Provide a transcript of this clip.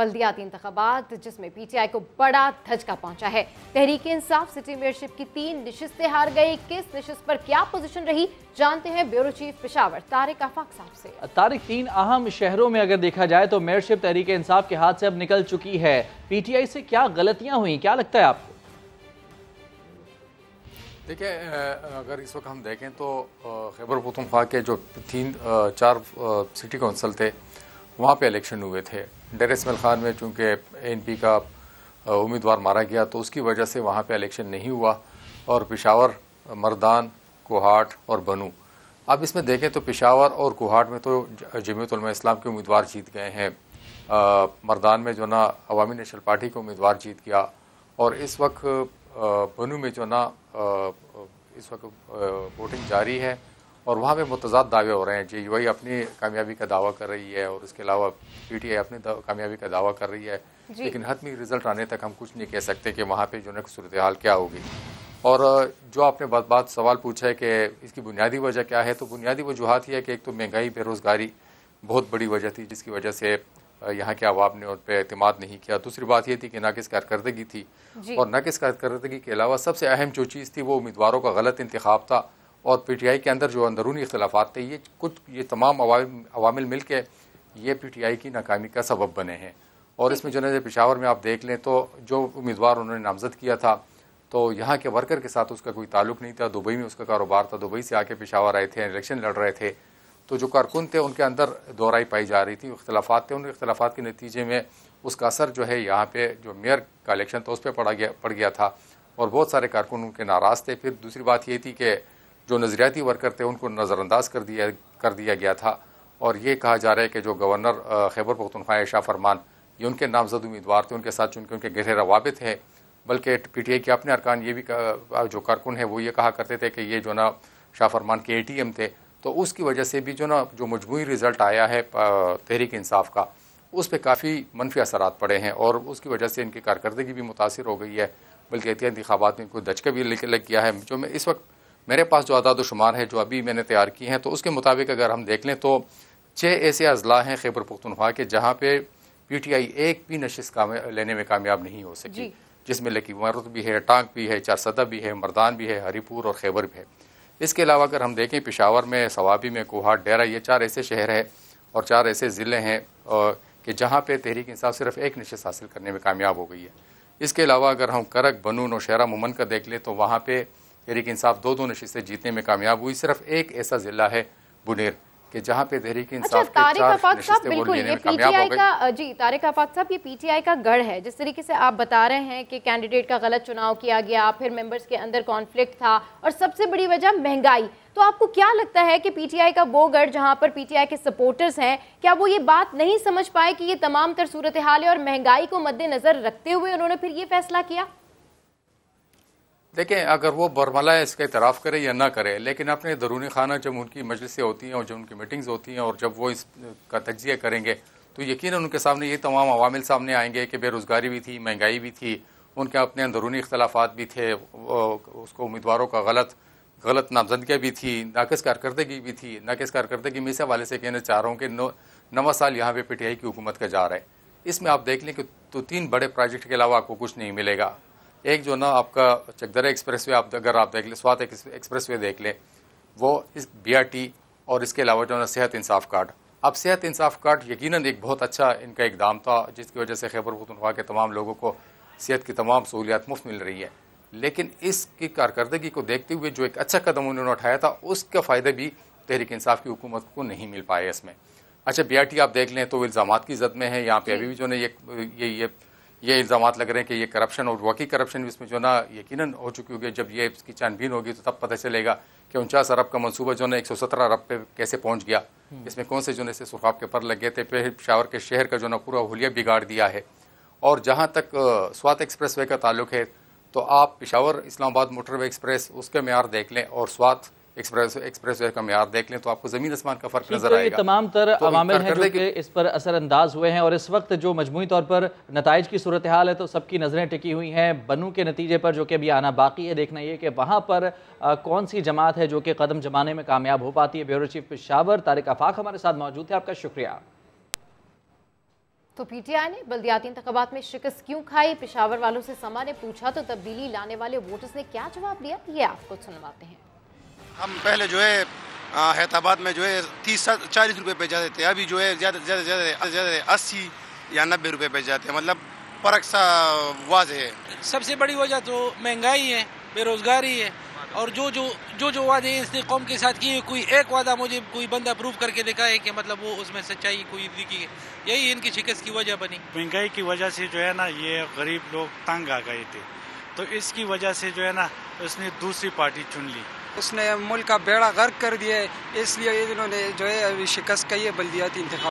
बल्दियाती इंतबात जिसमें पीटीआई को बड़ा धचका पहुंचा है तहरीक इंसाफ सिटी मेयरशिप की तीन नशस्तें हार गई किस नशस्त पर क्या पोजीशन रही जानते हैं ब्यूरो चीफ पिशावर तारिक आफाक साहब से तारिक तीन अहम शहरों में अगर देखा जाए तो मेयरशिप तहरीक इंसाफ के हाथ से अब निकल चुकी है पीटीआई से क्या गलतियां हुई क्या लगता है आपको देखिए अगर इस वक्त हम देखें तो खैबर पखतनख्वा के जो तीन चार सिटी काउंसिल थे वहाँ पे इलेक्शन हुए थे डेर इसमल खान में चूँकि एन पी का उम्मीदवार मारा गया तो उसकी वजह से वहाँ पर इलेक्शन नहीं हुआ और पिशावर मर्दान कोहाट और बनू अब इसमें देखें तो पिशावर और कोहाट में तो जमीयतलमा इस्लाम के उम्मीदवार जीत गए हैं मर्दान में जो ना अवामी नेशनल पार्टी को उम्मीदवार जीत गया और इस वक्त बनू में जो ना इस वक्त वोटिंग जारी है और वहाँ पे मुतजाद दावे हो रहे हैं जे यू अपनी कामयाबी का दावा कर रही है और इसके अलावा पी टी आई अपनी कामयाबी का दावा कर रही है लेकिन हतमी रिज़ल्ट आने तक हम कुछ नहीं कह सकते कि वहाँ पे जो है सूरत हाल क्या होगी और जो आपने बात बात सवाल पूछा है कि इसकी बुनियादी वजह क्या है तो बुनियादी वजूहत यह है कि एक तो महंगाई बेरोज़गारी बहुत बड़ी वजह थी जिसकी वजह से यहाँ के आवाम ने उन पर अतमाद नहीं किया दूसरी बात यह थी कि किस कारकर्दगी थी और किस कारकर्दगी के अलावा सबसे अहम जो चीज़ थी वो उम्मीदवारों का गलत इंतखा था और पी टी आई के अंदर जो अंदरूनी इख्लाफात थे ये कुछ ये तमाम अवामिल मिल के ये पी टी आई की नाकामी का सबब बने हैं और इसमें जो है पिशावर में आप देख लें तो जो उम्मीदवार उन्होंने नामजद किया था तो यहाँ के वर्कर के साथ उसका कोई ताल्लुक नहीं था दुबई में उसका कारोबार था दुबई से आके पिशावर आए थे इलेक्शन लड़ रहे थे तो जो कारकुन थे उनके अंदर दोहराई पाई जा रही थी इख्तलाफात थे उन इख्तलाफात के नतीजे में उसका असर जो है यहाँ पे जो मेयर का इलेक्शन था उस पर पड़ा गया पड़ गया था और बहुत सारे कारकुन उनके नाराज़ थे फिर दूसरी बात ये थी कि जो नज़रियाती वर्कर थे उनको नज़रअंदाज कर दिया कर दिया गया था और ये कहा जा रहा है कि जो गवर्नर खैबर पख्तनख्वा शाह फरमान ये उनके नामजद उम्मीदवार थे उनके साथ चूँकि उनके गहरे रवाबित हैं बल्कि पी टी आई के अपने अरकान ये भी जो कारकुन है वो ये कहा करते थे कि ये जो ना शाह फरमान के ए टी एम थे तो उसकी वजह से भी जो ना जो मजमू रिज़ल्ट आया है तहरीक इंसाफ का उस पर काफ़ी मनफी असर पड़े हैं और उसकी वजह से इनकी कारकरी भी मुतासर हो गई है बल्कि एहतियाती इंतबात में कोई दचका भी लग गया है जो मैं इस वक्त मेरे पास जो आदाद शुमार है जो अभी मैंने तैयार किए हैं तो उसके मुताबिक अगर हम देख लें तो छः ऐसे अजला हैं खैबर पुख्तनख्वा के जहाँ पर पी टी आई एक भी नशस्त लेने में कामयाब नहीं हो सकी जिसमें लकी मरत भी है टांग भी है चारसदा भी है मरदान भी है हरीपुर और खैबर भी है इसके अलावा अगर हम देखें पिशावर में सवाबी में कोहाट डेरा ये चार ऐसे शहर है और चार ऐसे ज़िले हैं कि जहाँ पर तहरीक इंसाफ सिर्फ एक नशस्त हासिल करने में कामयाब हो गई है इसके अलावा अगर हम करक बनून और शहरा मुमन का देख लें तो वहाँ पर तहरीक इंसाफ दो दो नशस्तें जीतने में कामयाब हुई सिर्फ एक ऐसा जिला है बुनेर कि जहाँ पे तहरीक अच्छा, इंसाफ अच्छा, तारिक आफाक साहब ये पीटीआई का जी का गढ़ है जिस तरीके से आप बता रहे हैं कि कैंडिडेट का गलत चुनाव किया गया फिर मेम्बर्स के अंदर कॉन्फ्लिक्ट था और सबसे बड़ी वजह महंगाई तो आपको क्या लगता है कि पीटीआई का वो गढ़ जहाँ पर पीटीआई के सपोर्टर्स हैं क्या वो ये बात नहीं समझ पाए कि ये तमाम तर सूरत हाल है और महंगाई को मद्देनजर रखते हुए उन्होंने फिर ये फैसला किया देखें अगर वो बरमला इसका इतराफ़ करे या ना करे लेकिन अपने दरूनी खाना जब उनकी मजलिसें होती हैं और जब उनकी मीटिंग्स होती हैं और जब वो इसका तजिया करेंगे तो यकीन उनके सामने ये तमाम अवामिल सामने आएंगे कि बेरोज़गारी भी थी महंगाई भी थी उनके अपने अंदरूनी इख्तलाफा भी थे उसको उम्मीदवारों का गलत गलत नामजदगियाँ भी थी नाकस कारकर्दगी भी थी नाकस कारकर्दगी में इस हवाले से कहना चाह रहा हूँ कि नवा साल यहाँ पे पी टी आई की हुकूमत का जा रहा है इसमें आप देख लें कि तो तीन बड़े प्रोजेक्ट के अलावा आपको कुछ नहीं मिलेगा एक जो ना आपका चकदरा एक्सप्रेस वे आप अगर आप देख लें स्वात एक्सप्रेस वे देख लें वो इस बी और इसके अलावा जो ना सेहत इंसाफ कार्ड अब सेहत इंसाफ कार्ड यकीन एक बहुत अच्छा इनका इकदाम था जिसकी वजह से खैबर पुतनखा के तमाम लोगों को सेहत की तमाम सहूलियात मुफ्त मिल रही है लेकिन इसकी कारकर्दगी को देखते हुए जो एक अच्छा कदम उन्होंने उठाया था उसका फ़ायदा भी तहरीक इंसाफ की हुकूमत को नहीं मिल पाया इसमें अच्छा बी आप देख लें तो इल्ज़ाम की जद में है यहाँ पे अभी भी जो है ये ये, ये ये इल्ज़ाम लग रहे हैं कि ये करप्शन और वाकई करप्शन भी इसमें जो ना यकीन हो चुकी होगी जब ये इसकी छानबीन होगी तो तब पता चलेगा कि उनचास अरब का मनसूबा जो ना एक सौ सत्रह अरब पे कैसे पहुँच गया हम्म। इसमें कौन से जो ना इसे सुखाब के पर लग गए थे फिर पिशावर के शहर का जो ना पूरा हुलिया बिगाड़ दिया है और जहाँ तक स्वात एक्सप्रेस वे का ताल्लुक है तो आप पिशावर इस्लामाबाद मोटरवे एक्सप्रेस उसके मैार देख लें और स्वात एक्सप्रेस एक्सप्रेस वे का मैार देख लें तो आपको ज़मीन आसमान का फ़र्क नज़र तो आएगा तमाम तर तो अवामिल हैं जो कि इस पर असरअंदाज हुए हैं और इस वक्त जो मजमू तौर पर नतज की सूरत हाल है तो सबकी नज़रें टिकी हुई हैं बनू के नतीजे पर जो कि अभी आना बाकी है देखना ये कि वहाँ पर कौन सी जमात है जो कि कदम जमाने में कामयाब हो पाती है ब्यूरो चीफ पेशावर तारिक आफाक हमारे साथ मौजूद है आपका शुक्रिया तो पीटीआई ने बल्दियाती इंतबात में शिकस्त क्यों खाई पिशावर वालों से समा ने पूछा तो तब्दीली लाने वाले वोटर्स ने क्या जवाब दिया ये आपको सुनवाते हैं हम पहले जो है हैदराबाद में जो है तीस चालीस रुपये पे जाते थे अभी जो है ज़्यादा ज़्यादा ज़्यादा ज़्यादा अस्सी या नब्बे रुपये पे जाते हैं मतलब फर्क सा वाज है सबसे बड़ी वजह तो महंगाई है बेरोज़गारी है और जो जो जो जो वादे इसने कौम के साथ किए कोई एक वादा मुझे कोई बंदा प्रूव करके दिखाए कि मतलब वो उसमें सच्चाई कोई दिखी यही इनकी शिकस्त की वजह बनी महंगाई की वजह से जो है ना ये गरीब लोग तंग आ गए थे तो इसकी वजह से जो है ना उसने दूसरी पार्टी चुन ली उसने मुल्क का बेड़ा गर्क कर दिया है इसलिए इन्होंने जो है अभी शिकस्त का ये बल्दियाती इंतजाम